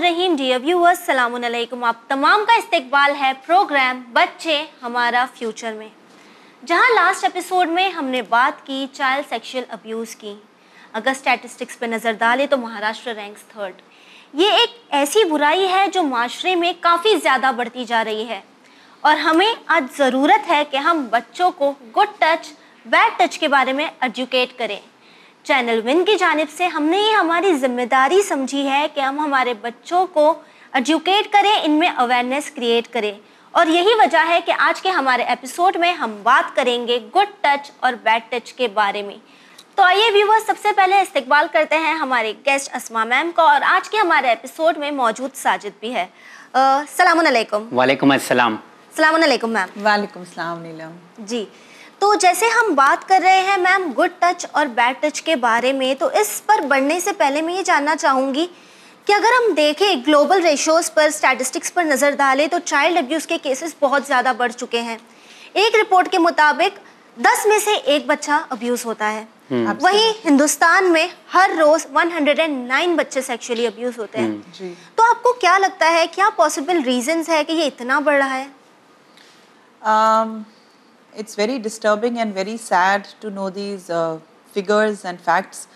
रहीम D viewers सलाम आप तमाम का इस्तकबाल है प्रोग्राम बच्चे हमारा फ्यूचर में जहां लास्ट एपिसोड में हमने बात की चाइल्ड सेक्शुअल अब्यूज़ की अगर स्टैटिस्टिक्स पे नज़र डालें तो महाराष्ट्र रैंक्स थर्ड ये एक ऐसी बुराई है जो माशरे में काफ़ी ज़्यादा बढ़ती जा रही है और हमें आज ज़रूरत है कि हम बच्चों को गुड टच बैड टच के बारे में एजुकेट करें चैनल विन की जानब से हमने ये हमारी जिम्मेदारी समझी है कि हम हमारे बच्चों को एजुकेट करें इनमें अवेयरनेस क्रिएट करें और यही वजह है कि आज के हमारे एपिसोड में हम बात करेंगे गुड टच और बैड टच के बारे में तो आइए व्यूवर्स सबसे पहले इस्तकबाल करते हैं हमारे गेस्ट असमा मैम का और आज के हमारे एपिसोड में मौजूद साजिद भी है सलाम वालेकुम असलम अस्सलाम सलाम मैम वालेकुम सलाम नीलम जी तो जैसे हम बात कर रहे हैं मैम गुड टच और बैड टच के बारे में तो इस पर बढ़ने से पहले मैं ये जानना चाहूँगी कि अगर हम देखें ग्लोबल रेशोस पर स्टैटिस्टिक्स पर नज़र डालें तो चाइल्ड अब्यूज़ के केसेस बहुत ज़्यादा बढ़ चुके हैं एक रिपोर्ट के मुताबिक दस में से एक बच्चा अब्यूज़ होता है हम्म। वही हिंदुस्तान में हर रोज 109 बच्चे सेक्सुअली अब्यूज होते हैं हम्म। तो आपको क्या लगता है क्या पॉसिबल रीजंस है कि ये इतना बढ़ रहा है um... it's very disturbing and very sad to know these uh, figures and facts.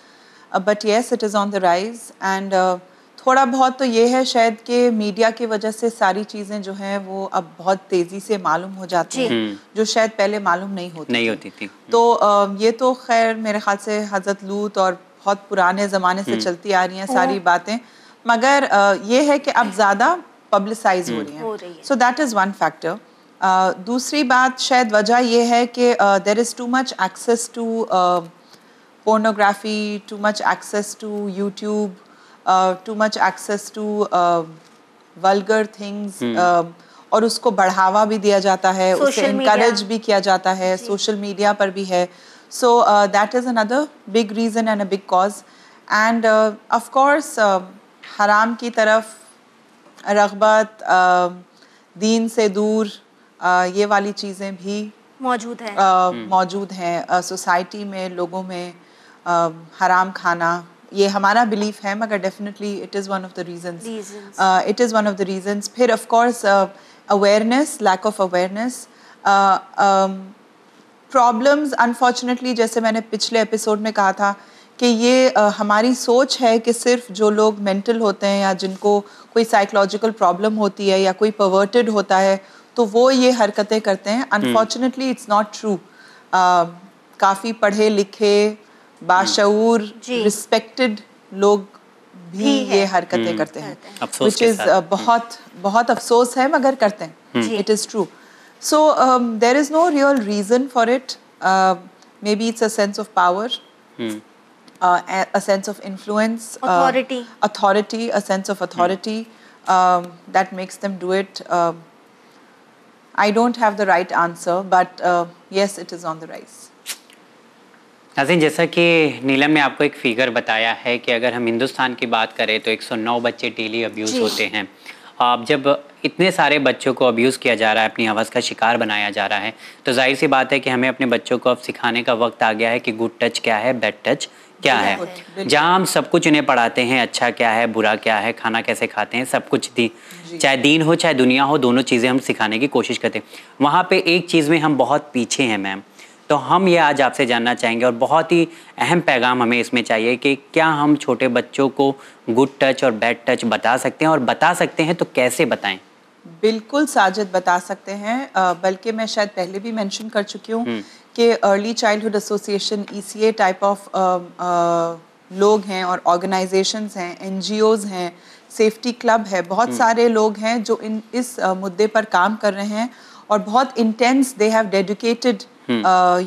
Uh, but yes, it is on the rise. And uh, थोड़ा बहुत तो ये है शायद कि मीडिया की वजह से सारी चीज़ें जो हैं वो अब बहुत तेज़ी से मालूम हो जाती हैं हम्म। जो शायद पहले मालूम नहीं होती नहीं होती थी हम्म। तो ये तो खैर मेरे ख्याल से हज़रत लूत और बहुत पुराने ज़माने से हम्म। चलती आ रही हैं सारी बातें मगर ये है कि अब ज़्यादा पब्लिसाइज हो रही हैं so that is one factor दूसरी बात शायद वजह यह है कि there is too much access to pornography too much access to YouTube too much access to to things hmm. और उसको बढ़ावा भी दिया जाता है social उसे इनक्रेज भी किया जाता है सोशल मीडिया पर भी है so that is another big reason and a big cause and of course हराम की तरफ रगबत uh, दीन से दूर ये वाली चीज़ें भी मौजूद हैं हम्म। मौजूद हैं सोसाइटी में लोगों में हराम खाना ये हमारा बिलीफ है मगर definitely it is one of the reasons it is one of the reasons फिर of course awareness lack of awareness problems unfortunately जैसे मैंने पिछले एपिसोड में कहा था कि ये uh, हमारी सोच है कि सिर्फ जो लोग मेंटल होते हैं या जिनको कोई साइकोलॉजिकल प्रॉब्लम होती है या कोई परवर्टेड होता है तो वो ये हरकतें करते हैं अनफॉर्चुनेटली इट्स नॉट ट्रू काफ़ी पढ़े लिखे बाशूर रिस्पेक्टेड लोग भी ये हरकतें हम्म। करते हैं विच इज़ uh, हम्म। बहुत बहुत अफसोस है मगर करते हैं it is true so there is no real reason for it maybe it's a sense of power uh, hmm. uh a sense of influence, uh, authority, uh, authority, a sense of authority mm. um, that makes them do it. Uh, I don't have the right answer, but uh, yes, it is on the rise. Nazin जैसा कि नीलम ने आपको एक figure बताया है कि अगर हम हिंदुस्तान की बात करें तो 109 बच्चे डेली अब्यूज़ होते हैं आप जब इतने सारे बच्चों को अब्यूज़ किया जा रहा है अपनी आवाज़ का शिकार बनाया जा रहा है तो जाहिर सी बात है कि हमें अपने बच्चों को अब सिखाने का वक्त आ गया है कि गुड टच क्या है बैड टच क्या है जहाँ हम सब कुछ उन्हें पढ़ाते हैं अच्छा क्या है बुरा क्या है खाना कैसे खाते हैं सब कुछ दी चाहे दीन हो चाहे दुनिया हो दोनों चीज़ें हम सिखाने की कोशिश करते हैं वहाँ पर एक चीज़ में हम बहुत पीछे हैं मैम तो हम ये आज आपसे जानना चाहेंगे और बहुत ही अहम पैगाम हमें इसमें चाहिए कि क्या हम छोटे बच्चों को गुड टच और बैड टच बता सकते हैं और बता सकते हैं तो कैसे बताएं बिल्कुल साजिद बता सकते हैं बल्कि मैं शायद पहले भी मेंशन कर चुकी हूँ हम्म। के अर्ली चाइल्डहुड एसोसिएशन ई टाइप ऑफ लोग हैं और ऑर्गेनाइजेशन हैं एन हैं सेफ्टी क्लब है बहुत हम्म। सारे लोग हैं जो इन इस uh, मुद्दे पर काम कर रहे हैं और बहुत intense they have dedicated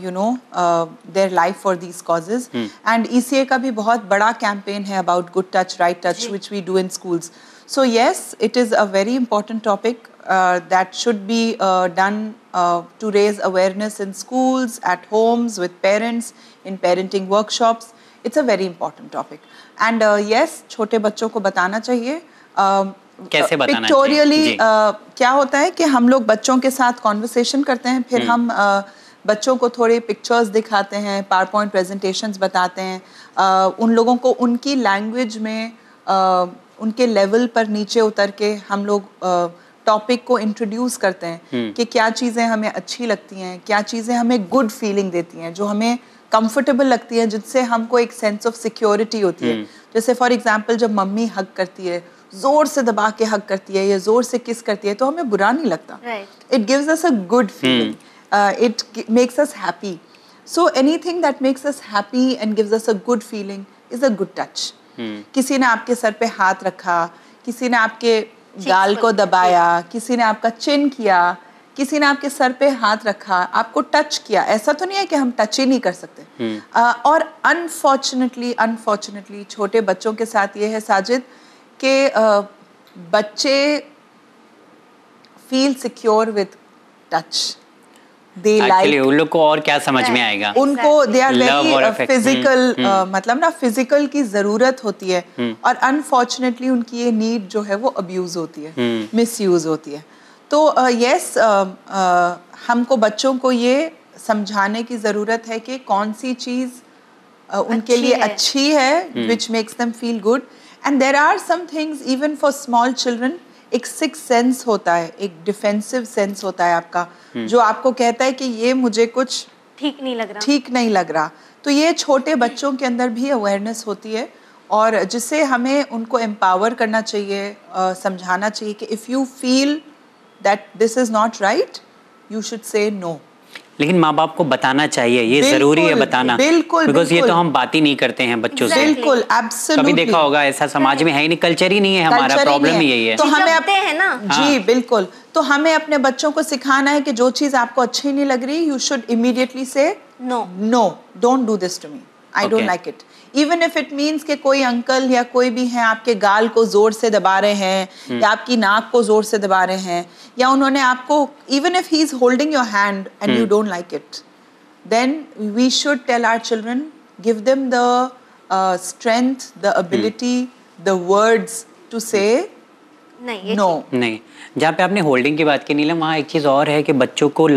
you know their life for these causes and ई का भी बहुत बड़ा कैंपेन है about good touch right touch which we do in schools So yes, it is a very important topic uh, that should be uh, done uh, to raise awareness in schools, at homes, with parents, in parenting workshops. It's a very important topic. And uh, yes, छोटे बच्चों को बताना चाहिए कैसे uh, pictorially क्या होता है कि हम लोग बच्चों के साथ कॉन्वर्सेशन करते हैं फिर हम बच्चों को थोड़े पिक्चर्स दिखाते हैं पावर पॉइंट प्रेजेंटेशन बताते हैं उन लोगों को उनकी लैंग्वेज में उनके लेवल पर नीचे उतर के हम लोग टॉपिक को इंट्रोड्यूस करते हैं हम्म। कि क्या चीज़ें हमें अच्छी लगती हैं क्या चीज़ें हमें गुड फीलिंग देती हैं जो हमें कंफर्टेबल लगती है जिससे हमको एक सेंस ऑफ सिक्योरिटी होती है हम्म। जैसे फॉर एग्जाम्पल जब मम्मी हक करती है जोर से दबा के हक करती है या जोर से किस करती है तो हमें बुरा नहीं लगता it gives us a good feeling it makes us happy so anything that makes us happy and gives us a good feeling is a good touch hmm. किसी ने आपके सर पे हाथ रखा किसी ने आपके गाल को दबाया किसी ने आपका चिन किया किसी ने आपके सर पे हाथ रखा आपको टच किया ऐसा तो नहीं है कि हम टच ही नहीं कर सकते आ, हम्म। और अनफॉर्चुनेटली अनफॉर्चुनेटली छोटे बच्चों के साथ ये है साजिद के बच्चे feel secure with touch they like उन और क्या समझ में आएगा उनको दे आर वेरी फिजिकल मतलब ना फिजिकल की जरूरत होती है hmm. और अनफॉर्चुनेटली उनकी ये नीड जो है वो अब्यूज होती है मिस hmm. यूज होती है तो yes uh, yes, uh, uh, हमको बच्चों को ये समझाने की ज़रूरत है कि कौन सी चीज़ uh, उनके लिए अच्छी है which makes them feel good and there are some things even for small children एक सिक्स सेंस होता है एक डिफेंसिव सेंस होता है आपका हम्म। जो आपको कहता है कि ये मुझे कुछ ठीक नहीं लग रहा ठीक नहीं लग रहा तो ये छोटे बच्चों के अंदर भी अवेयरनेस होती है और जिससे हमें उनको एम्पावर करना चाहिए समझाना चाहिए कि if you feel that this is not right you should say no लेकिन माँ बाप को बताना चाहिए ये जरूरी है बताना बिल्कुल बिकॉज ये तो हम बात ही नहीं करते हैं बच्चों से बिल्कुल कभी देखा होगा ऐसा समाज में है ही नहीं कल्चर ही नहीं है हमारा प्रॉब्लम यही है तो हमें अपने हैं ना जी हाँ। बिल्कुल तो हमें अपने बच्चों को सिखाना है कि जो चीज आपको अच्छी नहीं लग रही you should immediately say no no don't do this to me I don't like it even if it means कि कोई अंकल या कोई भी है आपके गाल को जोर से दबा रहे हैं हम्म। या आपकी नाक को जोर से दबा रहे हैं या उन्होंने आपको even if he is holding your hand and you don't like it then we should tell our children give them the strength the ability the words to say नहीं नो no. नहीं जहाँ पे आपने होल्डिंग की बात की नीलम वहाँ एक चीज़ और है कि बच्चों को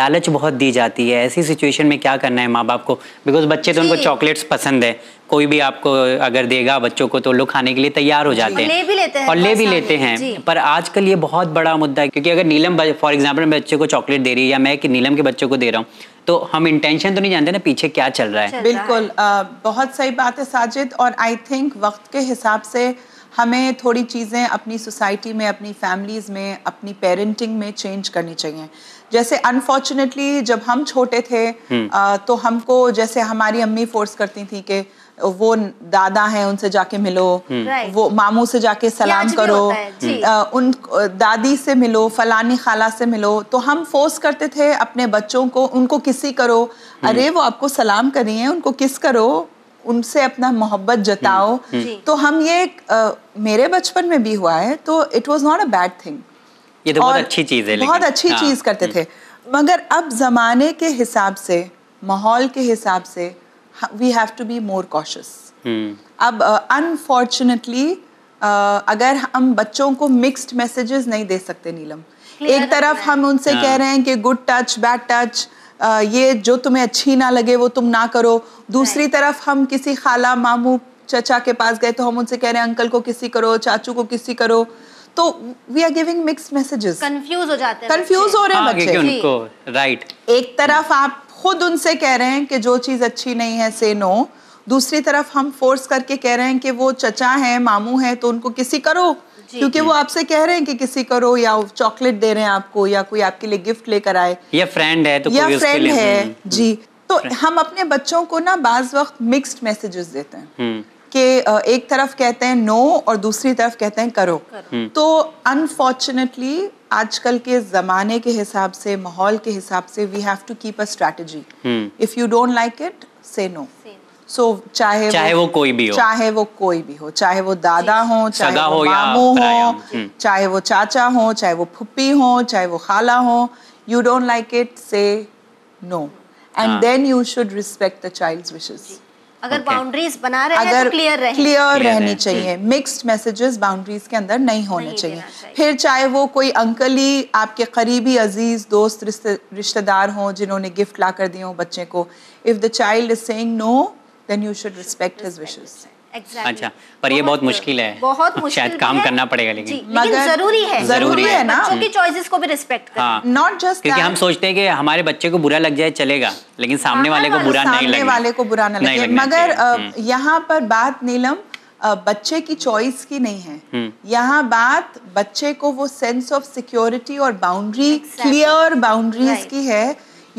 लालच बहुत दी जाती है ऐसी सिचुएशन में क्या करना है माँ बाप को बिकॉज बच्चे तो उनको चॉकलेट्स पसंद है कोई भी आपको अगर देगा बच्चों को तो लोग खाने के लिए तैयार हो जाते हैं ले भी लेते हैं और ले भी लेते हैं पर आजकल ये बहुत बड़ा मुद्दा है क्योंकि अगर नीलम फॉर एग्जाम्पल बच्चे को चॉकलेट दे रही है या मैं कि नीलम के बच्चों को दे रहा हूँ तो हम इंटेंशन तो नहीं जानते ना पीछे क्या चल रहा है बिल्कुल बहुत सही बात है साजिद और आई थिंक वक्त के हिसाब से हमें थोड़ी चीज़ें अपनी सोसाइटी में अपनी फैमिलीज़ में अपनी पेरेंटिंग में चेंज करनी चाहिए जैसे अनफॉर्चुनेटली जब हम छोटे थे आ, हम्म। तो हमको जैसे हमारी अम्मी फोर्स करती थी कि वो दादा हैं उनसे जाके मिलो हम्म। वो मामू से जाके सलाम करो आ, उन दादी से मिलो फलानी खाला से मिलो तो हम फोर्स करते थे अपने बच्चों को उनको किसी करो हम्म। अरे वो आपको सलाम करिए उनको किस करो उनसे अपना मोहब्बत जताओ हम्म, हम्म। तो हम ये एक, आ, मेरे बचपन में भी हुआ है तो it was not a bad thing ये तो बहुत अच्छी चीज़ है बहुत अच्छी हाँ। चीज़ करते हम्म। थे मगर अब ज़माने के हिसाब से माहौल के हिसाब से we have to be more cautious अब अनफॉर्चुनेटली uh, uh, अगर हम बच्चों को मिक्स्ड मैसेजेस नहीं दे सकते नीलम एक तरफ हम उनसे हाँ। कह रहे हैं कि गुड टच बैड टच ये जो तुम्हें अच्छी ना लगे वो तुम ना करो दूसरी तरफ हम किसी खाला मामू चचा के पास गए तो हम उनसे कह रहे हैं अंकल को किसी करो चाचू को किसी करो तो we are giving mixed messages confuse हो जाते हैं कंफ्यूज हो रहे हैं बच्चे उनको राइट एक तरफ आप खुद उनसे कह रहे हैं कि जो चीज अच्छी नहीं है से नो दूसरी तरफ हम फोर्स करके कह रहे हैं कि वो चचा है मामू है तो उनको किसी करो क्योंकि वो आपसे कह रहे हैं कि किसी करो या चॉकलेट दे रहे हैं आपको या कोई आपके लिए गिफ्ट लेकर आए या फ्रेंड है तो या फ्रेंड है जी तो हम अपने बच्चों को ना बाज वक्त मिक्सड मैसेजेस देते हैं हम्म। कि एक तरफ कहते हैं नो और दूसरी तरफ कहते हैं करो, करो। हम्म। तो अनफॉर्चुनेटली आजकल के ज़माने के हिसाब से माहौल के हिसाब से we have to keep a strategy if you don't like it say no so चाहे चाहे वो, वो कोई भी हो चाहे वो कोई भी हो चाहे वो दादा हो चाहे वो मामू हो हम्म। चाहे वो चाचा हो चाहे वो फुप्पी हो चाहे वो खाला हो you don't like it say no and then you should respect the child's wishes अगर बाउंड्रीज okay. बना रहे तो अगर तो क्लियर रहे क्लियर रहनी चाहिए मिक्स्ड मैसेजेस बाउंड्रीज के अंदर नहीं होने नहीं चाहिए।, चाहिए फिर चाहे वो कोई अंकल ही आपके करीबी अजीज दोस्त रिश्तेदार हों जिन्होंने गिफ्ट ला कर दिए हों बच्चे को if the child is saying no then you should respect his wishes. Exactly. अच्छा पर ये बहुत मुश्किल है बहुत मुश्किल शायद काम करना पड़ेगा लेकिन मगर जरूरी है जरूरी है ना बच्चों की चॉइसेस हम्म। को भी रिस्पेक्ट हाँ नॉट जस्ट क्योंकि हम सोचते हैं कि हमारे बच्चे को बुरा लग जाए चलेगा लेकिन हाँ, हाँ, सामने वाले को बुरा नहीं लगे वाले को बुरा नहीं लगे मगर हम्म। यहाँ पर बात नीलम बच्चे की चॉइस की नहीं है हम्म। यहाँ बात बच्चे को वो सेंस ऑफ सिक्योरिटी और बाउंड्री क्लियर बाउंड्रीज की है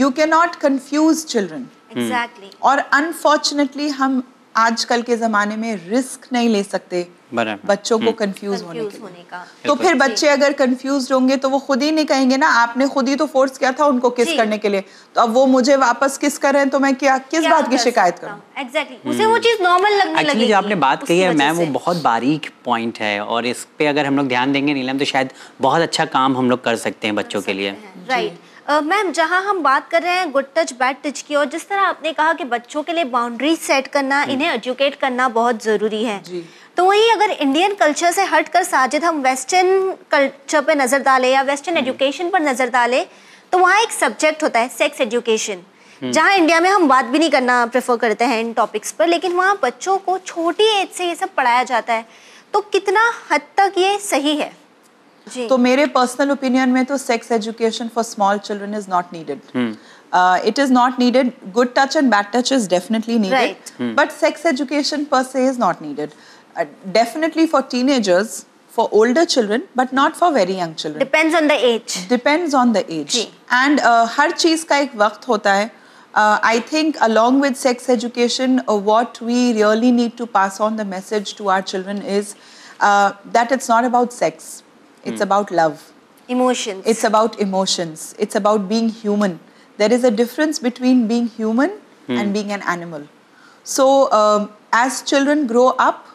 you can not confuse children Hmm. exactly. और अनफॉर्चुनेटली हम आजकल के जमाने में रिस्क नहीं ले सकते बच्चों को कंफ्यूज hmm. होने, होने का तो, तो फिर बच्चे अगर कंफ्यूज होंगे तो वो खुद ही नहीं कहेंगे ना आपने खुद ही तो फोर्स किया था उनको किस करने के लिए तो अब वो मुझे वापस किस कर रहे हैं तो मैं क्या किस क्या बात की शिकायत करूँ एग्जैक्टली hmm. उसे वो चीज नॉर्मल लगने लगेगी जो आपने बात कही है मैम वो बहुत बारीक पॉइंट है और इस पे अगर हम लोग ध्यान देंगे नीलम तो शायद बहुत अच्छा काम हम लोग कर सकते हैं बच्चों के लिए राइट मैम जहां हम बात कर रहे हैं गुड टच बैड टच की और जिस तरह आपने कहा कि बच्चों के लिए बाउंड्री सेट करना हम्म। इन्हें एजुकेट करना बहुत ज़रूरी है जी। तो वही अगर इंडियन कल्चर से हट कर साजिद हम वेस्टर्न कल्चर पर नज़र डालें या वेस्टर्न हम्म। एजुकेशन पर नज़र डालें तो वहाँ एक सब्जेक्ट होता है सेक्स हम्म। एजुकेशन जहाँ इंडिया में हम बात भी नहीं करना प्रेफर करते हैं इन टॉपिक्स पर लेकिन वहाँ बच्चों को छोटी एज से ये सब पढ़ाया जाता है तो कितना हद तक ये सही है तो मेरे पर्सनल ओपिनियन में तो sex education for small children is not needed it is not needed good touch and bad touch is definitely needed but sex education per se is not needed definitely for teenagers for older children but not for very young children depends on the age depends on the age जी. and uh, हर चीज का एक वक्त होता है I think along with sex education what we really need to pass on the message to our uh, is that uh, uh, not not about sex Hmm. It's mm. about love. Emotions. It's about emotions. It's about being human. There is a difference between being human mm. and being an animal. So, um, as children grow up,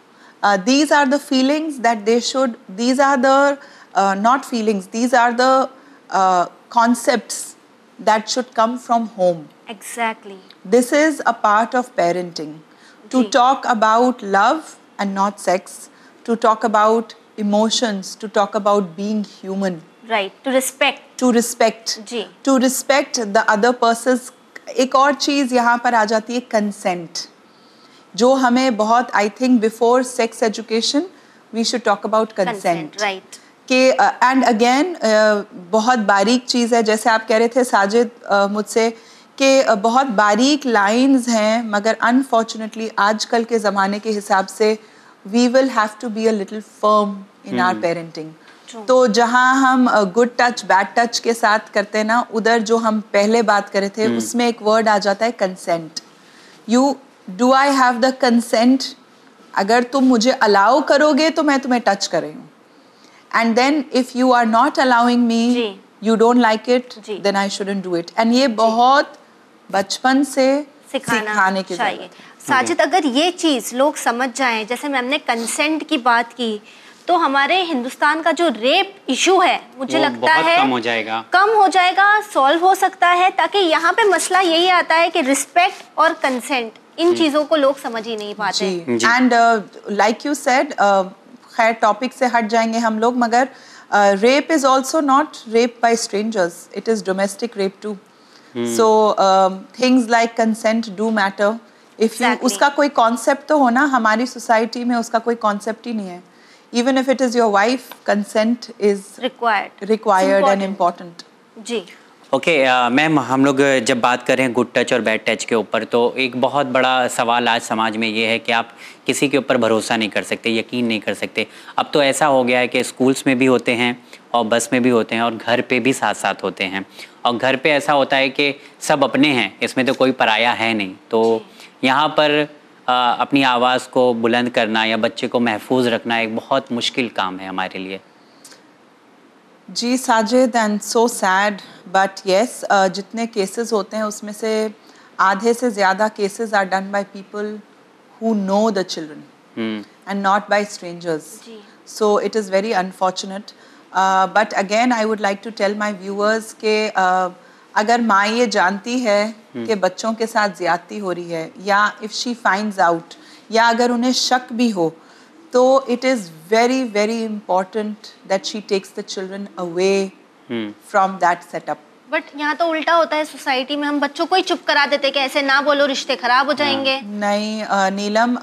uh, these are the feelings that they should, these are the uh, not feelings, these are the uh, concepts that should come from home. Exactly. This is a part of parenting. Okay. To talk about love and not sex, to talk about emotions to talk about being human right to respect to respect जी to respect the other person's एक और चीज़ यहाँ पर आ जाती है consent जो हमें बहुत I think before sex education we should talk about consent right के एंड अगेन बहुत बारीक चीज़ है जैसे आप कह रहे थे साजिद uh, मुझसे कि uh, बहुत बारीक लाइंस हैं मगर अनफॉर्चुनेटली आजकल के ज़माने के हिसाब से uh, we will have to be a little firm in our parenting तो जहाँ हम गुड टच बैड टच के साथ करते हैं ना उधर जो हम पहले बात करे थे hmm. उसमें एक वर्ड आ जाता है consent you do I have the consent अगर तुम मुझे अलाउ करोगे तो मैं तुम्हें टच कर रही हूँ and then if you are not allowing me you don't like it then I shouldn't do it and ये बहुत बचपन से सिखाना सिखाने के चाहिए साजिद अगर ये चीज़ लोग समझ जाएं जैसे मैम ने कंसेंट की बात की तो हमारे हिंदुस्तान का जो रेप इशू है मुझे लगता है कम हो जाएगा कम हो जाएगा सॉल्व हो सकता है ताकि यहाँ पे मसला यही आता है कि रिस्पेक्ट और कंसेंट इन चीज़ों को लोग समझ ही नहीं पाते एंड लाइक यू सेड खैर टॉपिक से हट जाएंगे हम लोग मगर rape is also not rape by strangers it is domestic rape too so things like consent do matter if you उसका कोई कॉन्सेप्ट तो होना हमारी सोसाइटी में उसका कोई कॉन्सेप्ट ही नहीं है even if it is your wife consent is required required and important जी ओके okay, मैम uh, हम लोग जब बात करें गुड टच और बैड टच के ऊपर तो एक बहुत बड़ा सवाल आज समाज में ये है कि आप किसी के ऊपर भरोसा नहीं कर सकते यकीन नहीं कर सकते अब तो ऐसा हो गया है कि स्कूल्स में भी होते हैं और बस में भी होते हैं और घर पे भी साथ साथ होते हैं और घर पे ऐसा होता है कि सब अपने हैं इसमें तो कोई पराया है नहीं तो यहाँ पर आ, uh, अपनी आवाज़ को बुलंद करना या बच्चे को महफूज रखना एक बहुत मुश्किल काम है हमारे लिए जी Sajid and so sad but yes जितने केसेस होते हैं उसमें से आधे से ज़्यादा cases are done by people who know the children and not by strangers so it is very unfortunate but again I would like to tell my viewers के uh, अगर माँ ये जानती है hmm. कि बच्चों के साथ ज्यादती हो रही है या इफ़ शी फाइंड्स आउट या अगर उन्हें शक भी हो तो it is very very important that she takes the children away from that setup but यहाँ तो उल्टा होता है सोसाइटी में हम बच्चों को ही चुप करा देते कि ऐसे ना बोलो रिश्ते खराब हो hmm. जाएंगे नहीं नीलम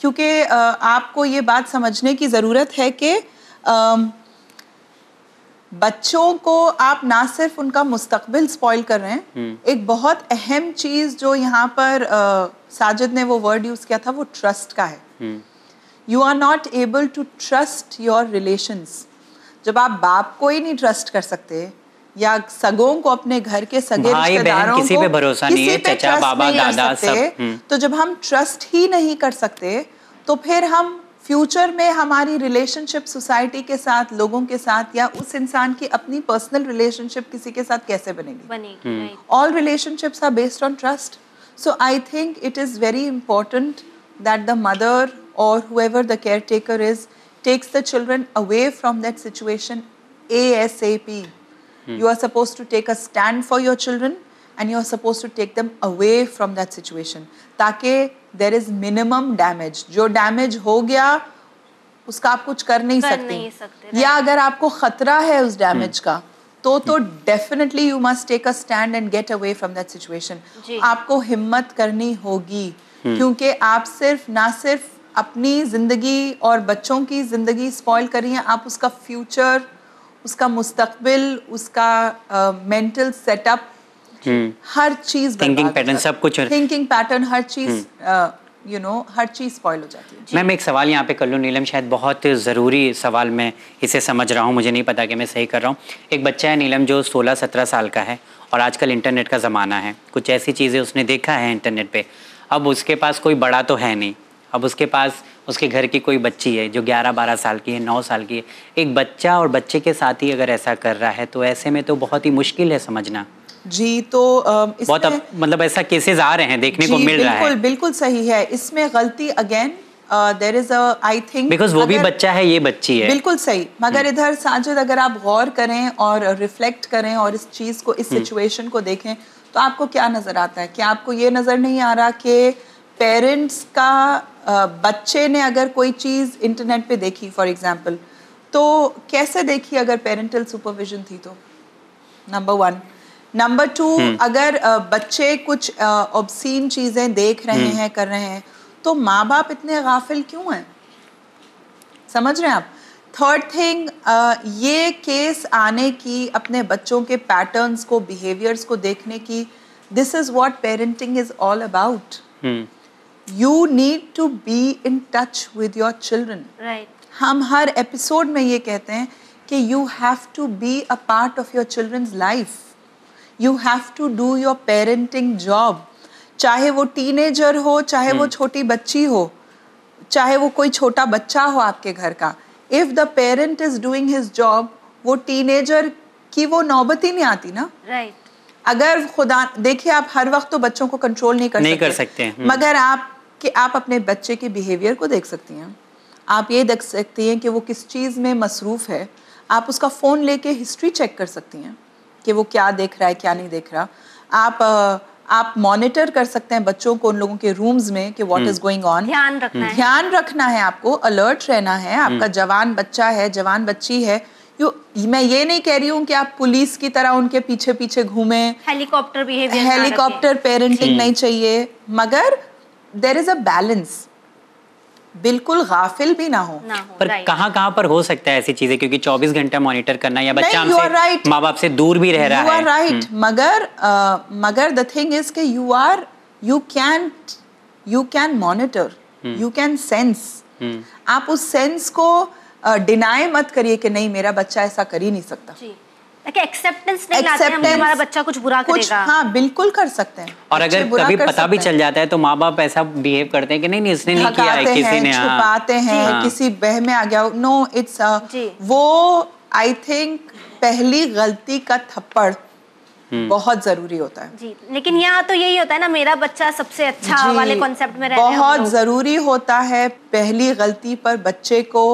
क्योंकि आपको ये बात समझने की ज़रूरत है कि बच्चों को आप ना सिर्फ उनका मुस्तकबिल स्पॉइल कर रहे हैं hmm. एक बहुत अहम चीज़ जो यहाँ पर साजिद ने वो वर्ड यूज़ किया था वो ट्रस्ट का है hmm. You are not able to trust your relations जब आप बाप को ही नहीं ट्रस्ट कर सकते या सगों को अपने घर के सगे रिश्तेदारों किसी पे भरोसा नहीं है चाचा बाबा दादा सब हम्म। तो जब हम ट्रस्ट ही नहीं कर सकते तो फिर हम फ्यूचर में हमारी रिलेशनशिप सोसाइटी के साथ लोगों के साथ या उस इंसान की अपनी पर्सनल रिलेशनशिप किसी के साथ कैसे बनेगी all relationships are based on trust so I think it is very important that the mother or whoever the caretaker is takes the children away from that situation ASAP. Hmm. You are supposed to take a stand for your children and you are supposed to take them away from that situation. ताकि there is minimum damage. Jo damage ho gaya, उसका आप कुछ कर नहीं कर सकते, नहीं सकते या अगर आपको खतरा है उस डैमेज का तो तो definitely you must take a stand and get away from that situation आपको हिम्मत करनी होगी क्योंकि आप सिर्फ ना सिर्फ अपनी ज़िंदगी और बच्चों की ज़िंदगी स्पॉइल रही हैं आप उसका फ्यूचर उसका मुस्तकबिल उसका मेंटल uh, सेटअप हर चीज़ थिंकिंग पैटर्न सब कुछ थिंकिंग पैटर्न हर चीज़ यू हम्म। नो हर चीज़ स्पॉइल हो जाती है मैम एक सवाल यहाँ पे कर लूँ नीलम शायद बहुत ज़रूरी सवाल मैं इसे समझ रहा हूँ मुझे नहीं पता कि मैं सही कर रहा हूँ एक बच्चा है नीलम जो 16-17 साल का है और आजकल इंटरनेट का ज़माना है कुछ ऐसी चीज़ें उसने देखा है इंटरनेट पे अब उसके पास कोई बड़ा तो है नहीं अब उसके पास उसके घर की कोई बच्ची है जो 11-12 साल की है 9 साल की है एक बच्चा और बच्चे के साथ ही अगर ऐसा कर रहा है तो ऐसे में तो बहुत ही मुश्किल है समझना जी तो इस बहुत अब मतलब ऐसा केसेस आ रहे हैं देखने को मिल रहा है बिल्कुल बिल्कुल सही है इसमें गलती again there is I think because वो भी बच्चा है ये बच्ची है बिल्कुल सही मगर हम्म। इधर साजिद अगर आप गौर करें और रिफ्लेक्ट करें और इस चीज को इस सिचुएशन हम्म। को देखें तो आपको क्या नजर आता है क्या आपको ये नजर नहीं आ रहा कि पेरेंट्स का बच्चे ने अगर कोई चीज़ इंटरनेट पे देखी फॉर एग्जांपल तो कैसे देखी अगर पेरेंटल सुपरविजन थी तो नंबर वन नंबर टू अगर बच्चे कुछ ऑब्सीन चीज़ें देख रहे हम्म। हैं कर रहे हैं तो माँ बाप इतने गाफिल क्यों हैं समझ रहे हैं आप थर्ड थिंग ये केस आने की अपने बच्चों के पैटर्न्स को बिहेवियर्स को देखने की this is what parenting is all about you need to be in touch with your children right हम हर एपिसोड में ये कहते हैं कि you have to be a part of your children's life you have to do your parenting job चाहे वो teenager हो चाहे hmm. वो छोटी बच्ची हो चाहे वो कोई छोटा बच्चा हो आपके घर का if the parent is doing his job वो टीनेजर की वो नौबत ही नहीं आती ना राइट right. अगर खुदा देखिए आप हर वक्त तो बच्चों को कंट्रोल नहीं कर नहीं सकते, कर सकते हैं। hmm. मगर आप कि आप अपने बच्चे के बिहेवियर को देख सकती हैं आप ये देख सकती हैं कि वो किस चीज़ में मसरूफ़ है आप उसका फ़ोन लेके हिस्ट्री चेक कर सकती हैं कि वो क्या देख रहा है क्या नहीं देख रहा आप आप मॉनिटर कर सकते हैं बच्चों को उन लोगों के रूम्स में कि व्हाट इज गोइंग ऑन ध्यान रखना हम्म। है ध्यान रखना है आपको अलर्ट रहना है हम्म। आपका जवान बच्चा है जवान बच्ची है यू मैं ये नहीं कह रही हूँ कि आप पुलिस की तरह उनके पीछे पीछे घूमें हेलीकॉप्टर बिहेवियर हेलीकॉप्टर पेरेंटिंग नहीं चाहिए मगर देर इज अ बैलेंस बिल्कुल गाफिल भी ना हो ना हो पर कहाँ कहाँ पर हो सकता है ऐसी चीजें क्योंकि 24 घंटे मॉनिटर करना या बच्चा से right. माँ बाप से दूर भी रह रहा है राइट हम्म। मगर मगर द थिंग इज के you are you can you can monitor you can sense आप उस सेंस को डिनाई मत करिए कि नहीं मेरा बच्चा ऐसा कर ही नहीं सकता जी. हाँ, और अगर छुपाते हैं किसी नो इट्स uh, वो आई थिंक पहली गलती का थप्पड़ हम्म। बहुत जरूरी होता है लेकिन यहाँ तो यही होता है ना मेरा बच्चा सबसे अच्छा वाले कॉन्सेप्ट में बहुत जरूरी होता है पहली गलती पर बच्चे को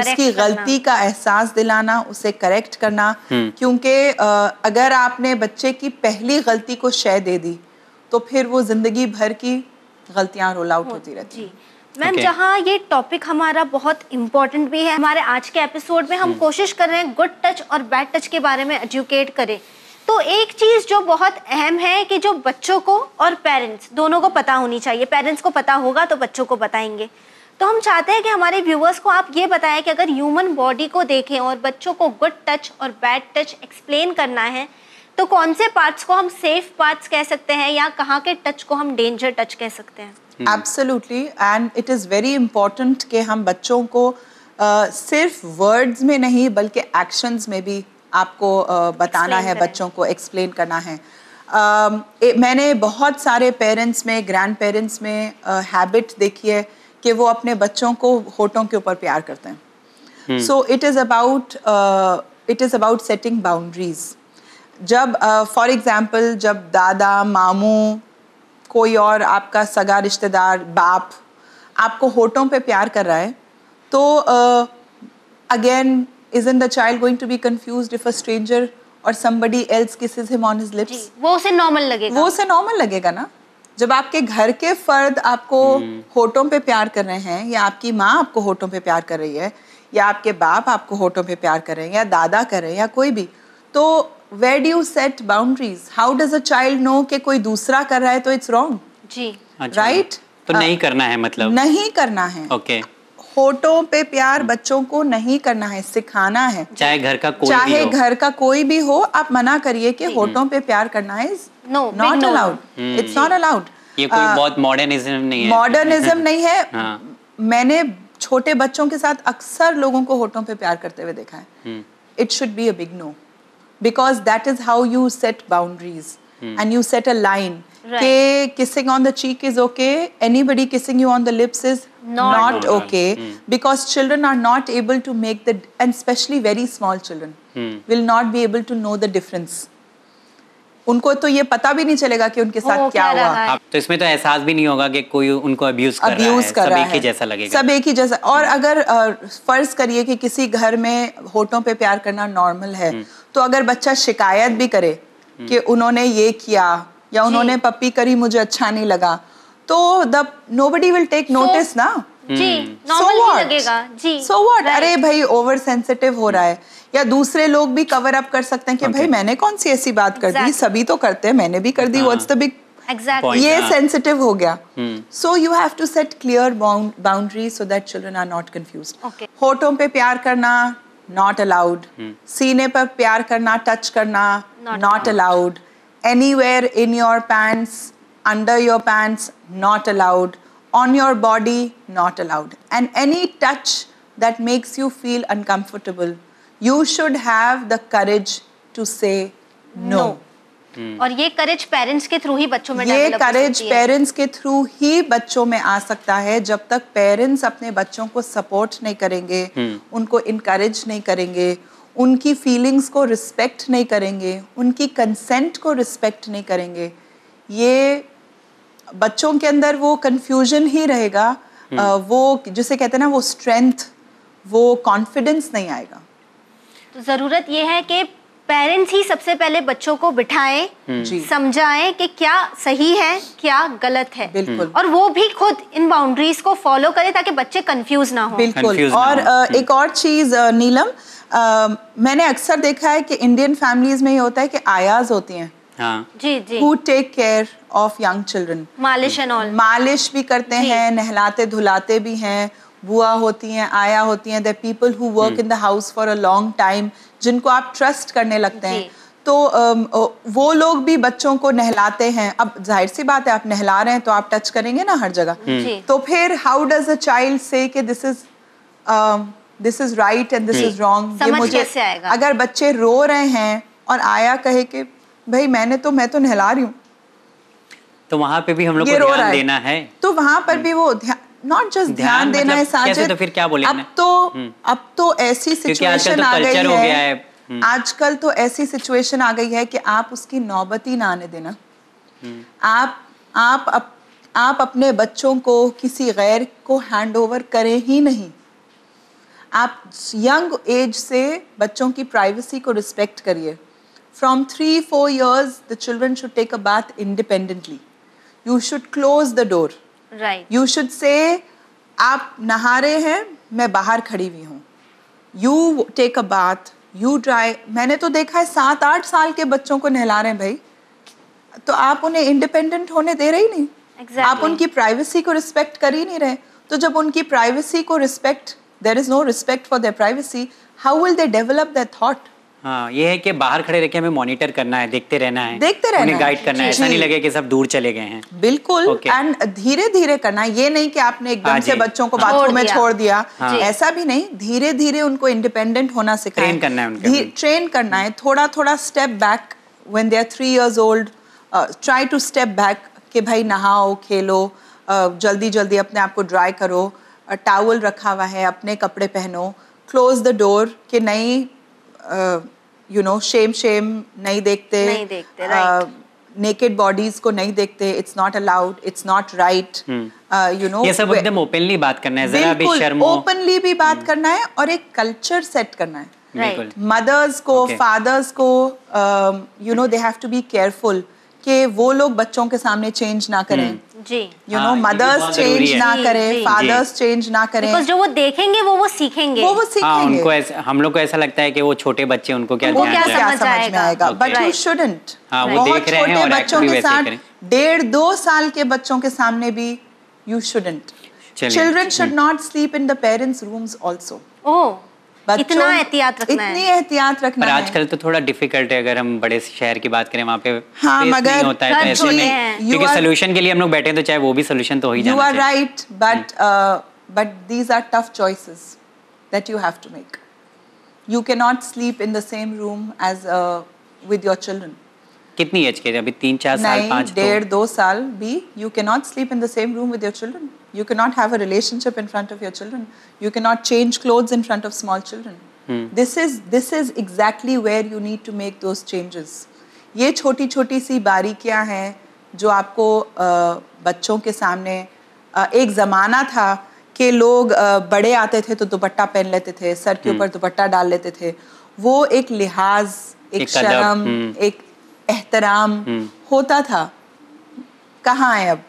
उसकी गलती का एहसास दिलाना उसे करेक्ट करना हम्म। क्योंकि अगर आपने बच्चे की पहली गलती को शय दे दी तो फिर वो जिंदगी भर की गलतियाँ रोल आउट होती रहती जी मैम okay. जहाँ ये टॉपिक हमारा बहुत इम्पोर्टेंट भी है हमारे आज के एपिसोड में हम हम्म। कोशिश कर रहे हैं गुड टच और बैड टच के बारे में एजुकेट करें तो एक चीज़ जो बहुत अहम है कि जो बच्चों को और पेरेंट्स दोनों को पता होनी चाहिए पेरेंट्स को पता होगा तो बच्चों को बताएंगे तो हम चाहते हैं कि हमारे व्यूवर्स को आप ये बताएं कि अगर ह्यूमन बॉडी को देखें और बच्चों को गुड टच और बैड टच एक्सप्लेन करना है तो कौन से पार्ट्स को हम सेफ पार्ट्स कह सकते हैं या कहाँ के टच को हम डेंजर टच कह सकते हैं absolutely and it is very important कि हम बच्चों को uh, सिर्फ वर्ड्स में नहीं बल्कि एक्शंस में भी आपको uh, बताना है बच्चों को एक्सप्लेन करना है uh, ए, मैंने बहुत सारे पेरेंट्स में ग्रैंड पेरेंट्स में हैबिट uh, देखी है कि वो अपने बच्चों को होठों के ऊपर प्यार करते हैं so it is about it is about setting boundaries जब फॉर uh, एग्ज़ाम्पल जब दादा मामू कोई और आपका सगा रिश्तेदार बाप आपको होठों पे प्यार कर रहा है तो again is in the child going to be confuse if a stranger और somebody else kisses him on his lips वो उसे नॉर्मल लगेगा वो उसे नॉर्मल लगेगा ना जब आपके घर के फर्द आपको हम्म। होठों पे प्यार कर रहे हैं या आपकी माँ आपको होठों पे प्यार कर रही है या आपके बाप आपको होठों पे प्यार कर रहे हैं या दादा कर रहे हैं या कोई भी तो where do set boundaries how does a child know कि कोई दूसरा कर रहा है तो इट्स रॉन्ग जी राइट अच्छा। right? तो नहीं करना है मतलब नहीं करना है ओके okay. होठों पे प्यार बच्चों को नहीं करना है सिखाना है चाहे घर का कोई चाहे घर का कोई भी हो आप मना करिए कि हम्म। होठों पे प्यार करना है not allowed it's not allowed ये कोई uh, बहुत मॉडर्निज्म नहीं है मॉडर्निज्म नहीं है हाँ. मैंने छोटे बच्चों के साथ अक्सर लोगों को होठों पे प्यार करते हुए देखा है it should be a big no because that is how you set boundaries and you set a line कि kissing on the cheek is okay anybody kissing you on the lips is not, not okay mm. because children are not able to make the and especially very small children mm. will not be able to know the difference उनको तो ये पता भी नहीं चलेगा कि उनके साथ क्या, क्या हुआ तो इसमें तो एहसास भी नहीं होगा कि कोई उनको अब्यूज कर अब्यूज कर रहा है सब एक ही जैसा लगेगा सब एक ही जैसा और अगर फर्ज करिए कि किसी घर में होठों पे प्यार करना नॉर्मल है तो अगर बच्चा शिकायत भी करे कि उन्होंने ये किया या उन्होंने पप्पी करी मुझे अच्छा नहीं लगा तो the nobody will take notice ना सो व्हाट hmm. अरे भाई ओवर सेंसिटिव हो रहा है या दूसरे लोग भी कवर अप कर सकते हैं कि भाई मैंने कौन सी ऐसी बात कर दी सभी तो करते हैं मैंने भी कर दी व्हाट्स द बिग ये सेंसिटिव हो गया so you have to set clear boundary so that children are not confuse होठों पे प्यार करना नॉट अलाउड सीने पर प्यार करना टच करना not allowed anywhere in your pants, under your pants, not allowed, on your body, not allowed. And any touch that makes you feel uncomfortable, you should have the courage to say no. no. Hmm. और ये करेज parents के through ही बच्चों में ये करेज parents के through ही बच्चों में आ सकता है जब तक पेरेंट्स अपने बच्चों को सपोर्ट नहीं करेंगे hmm. उनको इनकरेज नहीं करेंगे उनकी फीलिंग्स को रिस्पेक्ट नहीं करेंगे उनकी कंसेंट को रिस्पेक्ट नहीं करेंगे ये बच्चों के अंदर वो कन्फ्यूजन ही रहेगा हम्म। वो जिसे कहते हैं ना वो स्ट्रेंथ वो कॉन्फिडेंस नहीं आएगा तो ज़रूरत ये है कि पेरेंट्स ही सबसे पहले बच्चों को बिठाएं हम्म। समझाएं कि क्या सही है क्या गलत है बिल्कुल और वो भी खुद इन बाउंड्रीज को फॉलो करें ताकि बच्चे कंफ्यूज ना हो बिल्कुल और हो। हम्म। एक और चीज नीलम मैंने अक्सर देखा है कि इंडियन फैमिलीज में ये होता है कि आयाज होती हैं हाँ. जी जी who take care of young children मालिश एंड ऑल मालिश भी करते हैं नहलाते धुलाते भी हैं बुआ होती हैं आया होती हैं the people who work in the house for a long time जिनको आप ट्रस्ट करने लगते हैं तो वो लोग भी बच्चों को नहलाते हैं अब जाहिर सी बात है आप नहला रहे हैं तो आप टच करेंगे ना हर जगह हम्म। तो फिर how does a child say this is this is right and this is wrong ये मुझे कैसे आएगा? अगर बच्चे रो रहे हैं और आया कहे कि भाई मैंने तो मैं तो नहला रही हूँ तो वहाँ पे भी हम लोग को ध्यान देना है तो वहाँ पर हम्म। भी वो नॉट जस्ट ध्यान देना मतलब है साजिद तो फिर क्या बोले अब तो हम्म। अब तो ऐसी सिचुएशन तो आ गई है हम्म। आजकल तो ऐसी सिचुएशन आ गई है कि आप उसकी नौबत ही ना आने देना आप आप आप अपने बच्चों को किसी गैर को हैंडओवर करें ही नहीं आप यंग एज से बच्चों की प्राइवेसी को रिस्पेक्ट करिए from three four years the children should take a bath independently you should close the door right you should say आप नहा रहे हैं मैं बाहर खड़ी हुई हूँ you take a bath you try मैंने तो देखा है सात आठ साल के बच्चों को नहला रहे हैं भाई तो आप उन्हें इंडिपेंडेंट होने दे रहे ही नहीं exactly. आप उनकी प्राइवेसी को रिस्पेक्ट कर ही नहीं रहे तो जब उनकी प्राइवेसी को respect there is no respect for their privacy how will they develop that thought हाँ ये है कि बाहर खड़े रहकर हमें मॉनिटर करना है देखते रहना है देखते रहना उन्हें गाइड करना है ऐसा नहीं लगे कि सब दूर चले गए हैं बिल्कुल एंड okay. धीरे धीरे करना ये नहीं कि आपने एकदम हाँ से बच्चों को बाथरूम हाँ। में छोड़ दिया हाँ। ऐसा भी नहीं धीरे धीरे उनको इंडिपेंडेंट होना सिखाए ट्रेन करना है ट्रेन करना है थोड़ा थोड़ा step back when they are three years old try to step back कि भाई नहाओ खेलो uh, जल्दी जल्दी अपने आप को ड्राई करो टावल रखा हुआ है अपने कपड़े पहनो क्लोज द डोर कि नहीं यू नो शेम शेम नहीं देखते नहीं देखते नेकेड बॉडीज को नहीं देखते it's not allowed it's not right you know ये सब एकदम ओपनली बात करना है जरा भी शर्म ओपनली भी बात hmm. करना है और एक कल्चर सेट करना है मदर्स को फादर्स को you know they have to be careful कि वो लोग बच्चों के सामने चेंज ना करें hmm. जी यू नो मदर्स चेंज ना करें फादर्स चेंज ना करें बिकॉज जो वो देखेंगे वो वो सीखेंगे वो वो हाँ, सीखेंगे हां उनको ऐसा हम लोग को ऐसा लगता है कि वो छोटे बच्चे उनको क्या वो क्या समझ आएगा बट यू शुडंट हां वो देख रहे हैं और बच्चों के साथ डेढ़ दो साल के बच्चों के सामने भी you shouldn't children should not sleep in the parents rooms also ओह इतना एहतियात रखना इतनी एहतियात रखना पर आजकल तो थोड़ा डिफिकल्ट है अगर हम बड़े शहर की बात करें वहाँ पे हाँ मगर होता है में तो क्योंकि सोल्यूशन के लिए हम लोग बैठे तो चाहे वो भी सोल्यूशन तो हो ही जाना right but but these are tough choices that you have to make you can not sleep in the same room age with your children कितनी एज के अभी तीन चार साल पांच तो। डेढ़ दो साल भी you can not sleep in the same room with your children You cannot have a relationship in front of your children. You cannot change clothes in front of small children. Hmm. This is this is exactly where you need to make those changes. ये छोटी छोटी सी बारीकियां हैं जो आपको आ, बच्चों के सामने आ, एक ज़माना था कि लोग आ, बड़े आते थे तो दुपट्टा पहन लेते थे सर के ऊपर दुपट्टा डाल लेते थे वो एक लिहाज एक, एक शर्म एक एहतराम होता था कहाँ है अब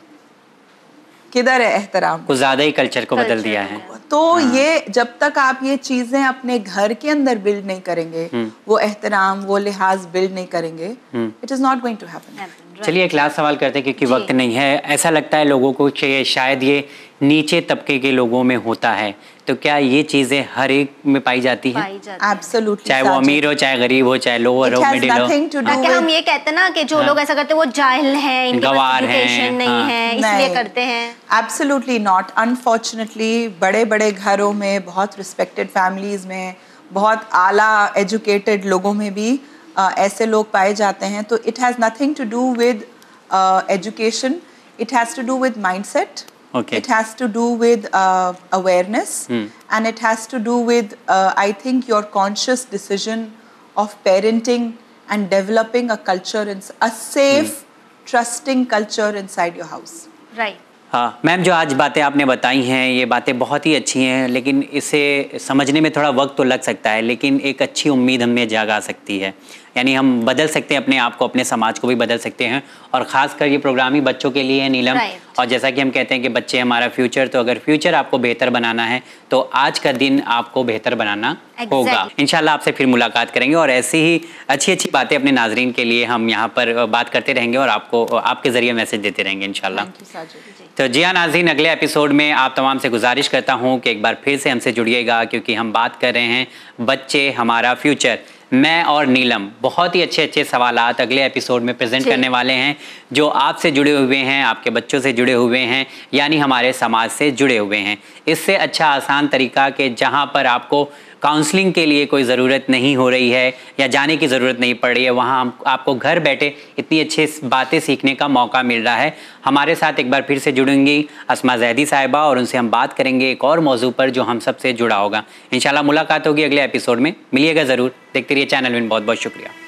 किधर है एहतराम को ज्यादा ही कल्चर को बदल दिया है तो हाँ। ये जब तक आप ये चीजें अपने घर के अंदर बिल्ड नहीं करेंगे हम्म। वो एहतराम वो लिहाज बिल्ड नहीं करेंगे it is not going to happen चलिए एक लास्ट सवाल करते हैं क्योंकि वक्त नहीं है ऐसा लगता है लोगों को चाहिए शायद ये नीचे तबके के लोगों में होता है तो क्या ये चीजें हर एक में पाई जाती है चाहे वो अमीर हो चाहे गरीब हो चाहे लोअर हो मिडिल हो कि हम ये कहते हैं ना कि जो हाँ। लोग ऐसा करते हैं वो जाहिल हैं इनके पास एजुकेशन नहीं हाँ। है इसलिए करते हैं एब्सोल्युटली नॉट अनफॉर्चुनेटली बड़े बड़े घरों में बहुत रिस्पेक्टेड फैमिलीज में बहुत आला एजुकेटेड लोगों में भी Uh, ऐसे लोग पाए जाते हैं तो it has nothing to do with education it has to do with mindset it has to do with awareness and it has to do with I think your conscious decision of parenting and developing a culture in a safe trusting culture inside your house right हाँ ma'am जो आज बातें आपने बताई हैं ये बातें बहुत ही अच्छी हैं लेकिन इसे समझने में थोड़ा वक्त तो लग सकता है लेकिन एक अच्छी उम्मीद हमें जागा सकती है यानी हम बदल सकते हैं अपने आप को अपने समाज को भी बदल सकते हैं और ख़ासकर ये प्रोग्राम ही बच्चों के लिए है नीलम और जैसा कि हम कहते हैं कि बच्चे हमारा फ्यूचर तो अगर फ्यूचर आपको बेहतर बनाना है तो आज का दिन आपको बेहतर बनाना exactly. होगा इनशाला आपसे फिर मुलाकात करेंगे और ऐसी ही अच्छी अच्छी बातें अपने नाजरीन के लिए हम यहाँ पर बात करते रहेंगे और आपको आपके ज़रिए मैसेज देते रहेंगे इनशाला तो जिया नाजीन अगले एपिसोड में आप तमाम से गुजारिश करता हूँ कि एक बार फिर से हमसे जुड़िएगा क्योंकि हम बात कर रहे हैं बच्चे हमारा फ्यूचर मैं और नीलम बहुत ही अच्छे अच्छे सवाल अगले एपिसोड में प्रेजेंट करने वाले हैं जो आपसे जुड़े हुए हैं आपके बच्चों से जुड़े हुए हैं यानी हमारे समाज से जुड़े हुए हैं इससे अच्छा आसान तरीका कि जहाँ पर आपको काउंसलिंग के लिए कोई ज़रूरत नहीं हो रही है या जाने की ज़रूरत नहीं पड़ रही है वहाँ हम आपको घर बैठे इतनी अच्छी बातें सीखने का मौका मिल रहा है हमारे साथ एक बार फिर से जुड़ेंगी असमा जैदी साहिबा और उनसे हम बात करेंगे एक और मौजू पर जो हम सबसे जुड़ा होगा इन मुलाकात होगी अगले एपिसोड में मिलिएगा ज़रूर देखते रहिए चैनल में बहुत बहुत शुक्रिया